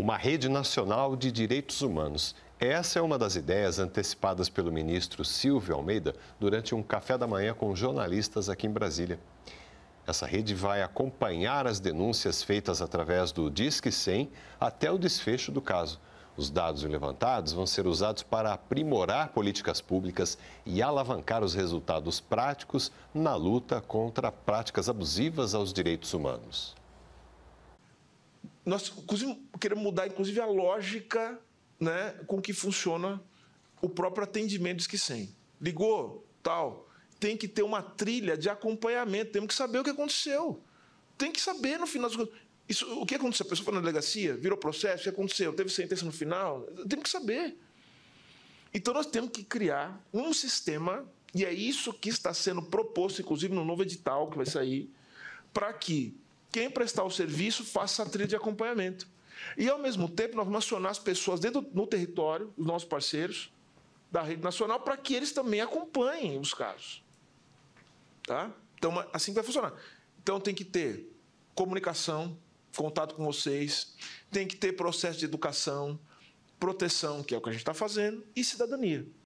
uma rede nacional de direitos humanos. Essa é uma das ideias antecipadas pelo ministro Silvio Almeida durante um café da manhã com jornalistas aqui em Brasília. Essa rede vai acompanhar as denúncias feitas através do Disque 100 até o desfecho do caso. Os dados levantados vão ser usados para aprimorar políticas públicas e alavancar os resultados práticos na luta contra práticas abusivas aos direitos humanos nós queremos mudar, inclusive, a lógica né, com que funciona o próprio atendimento que sem. Ligou, tal. Tem que ter uma trilha de acompanhamento, temos que saber o que aconteceu. Tem que saber no final das contas. o que aconteceu? A pessoa foi na delegacia, virou processo, o que aconteceu? Teve sentença no final? Temos que saber. Então nós temos que criar um sistema, e é isso que está sendo proposto, inclusive no novo edital que vai sair, para que quem prestar o serviço faça a trilha de acompanhamento. E, ao mesmo tempo, nós vamos acionar as pessoas dentro do território, os nossos parceiros da rede nacional, para que eles também acompanhem os casos. Tá? Então, assim que vai funcionar. Então, tem que ter comunicação, contato com vocês, tem que ter processo de educação, proteção, que é o que a gente está fazendo, e cidadania.